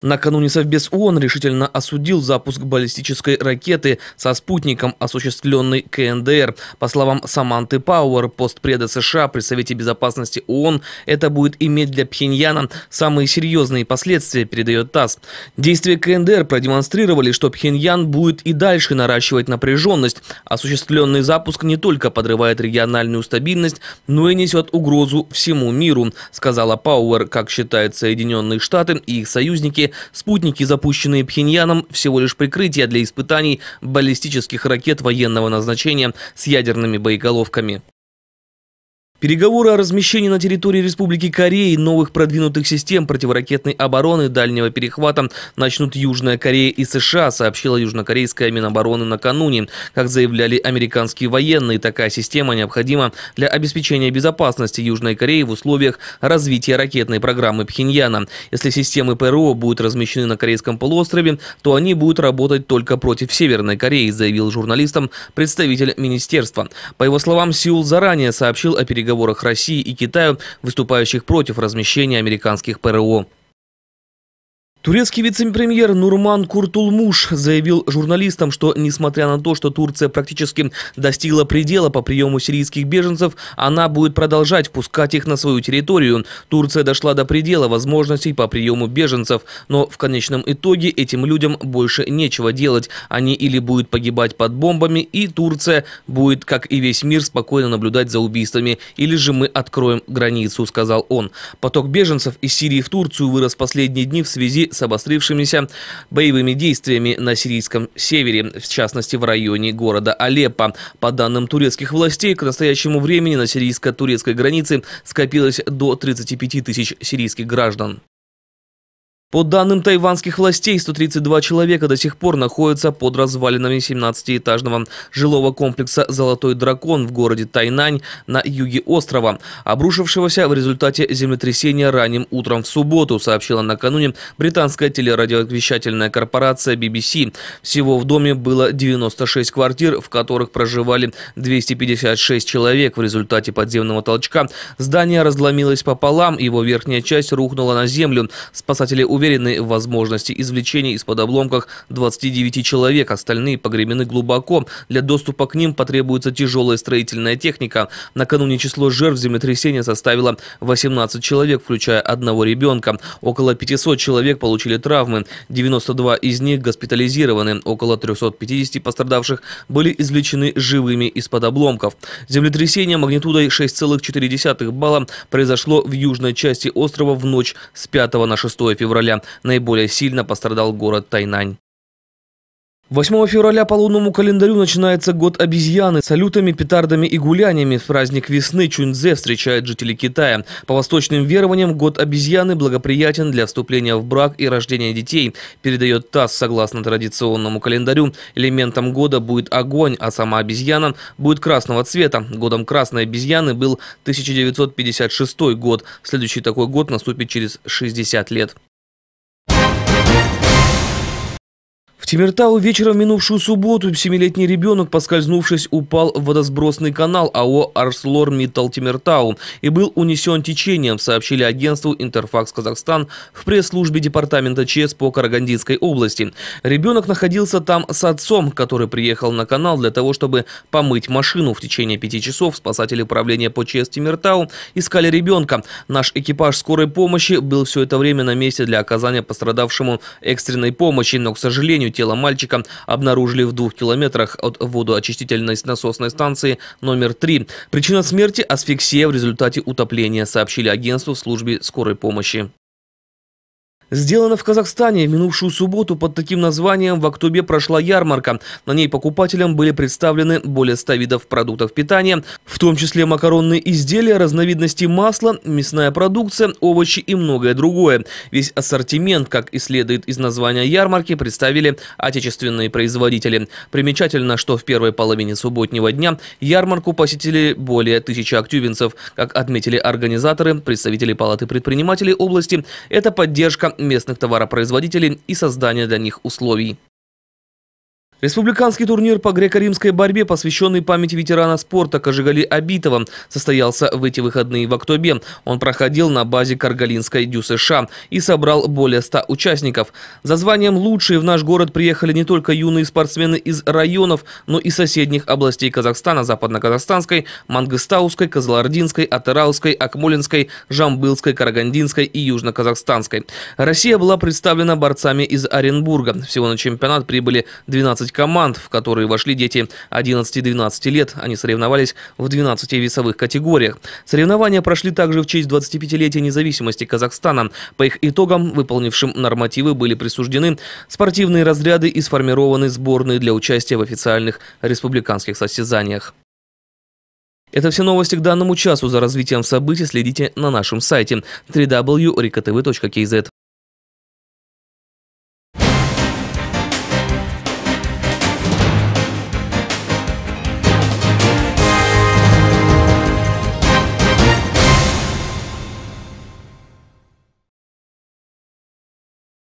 Накануне Совбез ООН решительно осудил запуск баллистической ракеты со спутником, осуществленный КНДР. По словам Саманты Пауэр, постпреда США при Совете Безопасности ООН, это будет иметь для Пхеньяна самые серьезные последствия, передает ТАСС. Действия КНДР продемонстрировали, что Пхеньян будет и дальше наращивать напряженность. Осуществленный запуск не только подрывает региональную стабильность, но и несет угрозу всему миру, сказала Пауэр, как считают Соединенные Штаты и их союзники – спутники, запущенные Пхеньяном, всего лишь прикрытие для испытаний баллистических ракет военного назначения с ядерными боеголовками. Переговоры о размещении на территории Республики Кореи новых продвинутых систем противоракетной обороны дальнего перехвата начнут Южная Корея и США, сообщила южнокорейская Минобороны накануне. Как заявляли американские военные, такая система необходима для обеспечения безопасности Южной Кореи в условиях развития ракетной программы Пхеньяна. Если системы ПРО будут размещены на Корейском полуострове, то они будут работать только против Северной Кореи, заявил журналистам представитель министерства. По его словам, Сеул заранее сообщил о переговорах переговорах России и Китая, выступающих против размещения американских ПРО. Турецкий вице-премьер Нурман Куртулмуш заявил журналистам, что несмотря на то, что Турция практически достигла предела по приему сирийских беженцев, она будет продолжать впускать их на свою территорию. Турция дошла до предела возможностей по приему беженцев, но в конечном итоге этим людям больше нечего делать. Они или будут погибать под бомбами, и Турция будет, как и весь мир, спокойно наблюдать за убийствами, или же мы откроем границу, сказал он. Поток беженцев из Сирии в Турцию вырос последние дни в связи с с обострившимися боевыми действиями на сирийском севере, в частности в районе города Алеппо. По данным турецких властей, к настоящему времени на сирийско-турецкой границе скопилось до 35 тысяч сирийских граждан. По данным тайванских властей, 132 человека до сих пор находятся под развалинами 17-этажного жилого комплекса «Золотой дракон» в городе Тайнань на юге острова, обрушившегося в результате землетрясения ранним утром в субботу, сообщила накануне британская телерадиовещательная корпорация BBC. Всего в доме было 96 квартир, в которых проживали 256 человек. В результате подземного толчка здание разломилось пополам, его верхняя часть рухнула на землю. Спасатели у уверены в возможности извлечения из-под обломков 29 человек. Остальные погребены глубоко. Для доступа к ним потребуется тяжелая строительная техника. Накануне число жертв землетрясения составило 18 человек, включая одного ребенка. Около 500 человек получили травмы. 92 из них госпитализированы. Около 350 пострадавших были извлечены живыми из-под обломков. Землетрясение магнитудой 6,4 балла произошло в южной части острова в ночь с 5 на 6 февраля февраля наиболее сильно пострадал город Тайнань. 8 февраля по лунному календарю начинается год обезьяны. Салютами, петардами и гуляниями в праздник весны Чуньцзе встречает жители Китая. По восточным верованиям год обезьяны благоприятен для вступления в брак и рождения детей. Передает ТАСС, согласно традиционному календарю, элементом года будет огонь, а сама обезьяна будет красного цвета. Годом красной обезьяны был 1956 год. Следующий такой год наступит через 60 лет. Тимиртау вечером минувшую субботу семилетний ребенок, поскользнувшись, упал в водосбросный канал АО «Арслор Миттал Тимиртау» и был унесен течением, сообщили агентству «Интерфакс Казахстан» в пресс-службе департамента ЧС по Карагандинской области. Ребенок находился там с отцом, который приехал на канал для того, чтобы помыть машину. В течение пяти часов спасатели управления по ЧС Тимиртау искали ребенка. Наш экипаж скорой помощи был все это время на месте для оказания пострадавшему экстренной помощи, но, к сожалению, Тело мальчика обнаружили в двух километрах от водоочистительной насосной станции номер 3. Причина смерти – асфиксия в результате утопления, сообщили агентству в службе скорой помощи. Сделана в Казахстане. В минувшую субботу под таким названием в Актубе прошла ярмарка. На ней покупателям были представлены более 100 видов продуктов питания, в том числе макаронные изделия, разновидности масла, мясная продукция, овощи и многое другое. Весь ассортимент, как и следует из названия ярмарки, представили отечественные производители. Примечательно, что в первой половине субботнего дня ярмарку посетили более тысячи актюбинцев. Как отметили организаторы, представители Палаты предпринимателей области, это поддержка местных товаропроизводителей и создания для них условий. Республиканский турнир по греко-римской борьбе, посвященный памяти ветерана спорта Кожигали Абитова, состоялся в эти выходные в Актубе. Он проходил на базе Каргалинской ДЮ США и собрал более 100 участников. За званием «Лучшие» в наш город приехали не только юные спортсмены из районов, но и соседних областей Казахстана – Западно-Казахстанской, Мангыстауской, Казалардинской, Атыраускай, Акмолинской, Жамбылской, Карагандинской и Южно-Казахстанской. Россия была представлена борцами из Оренбурга. Всего на чемпионат прибыли 12 16 команд, в которые вошли дети 11-12 лет. Они соревновались в 12 весовых категориях. Соревнования прошли также в честь 25-летия независимости Казахстана. По их итогам, выполнившим нормативы, были присуждены спортивные разряды и сформированы сборные для участия в официальных республиканских состязаниях. Это все новости к данному часу. За развитием событий следите на нашем сайте www.rikatv.kz.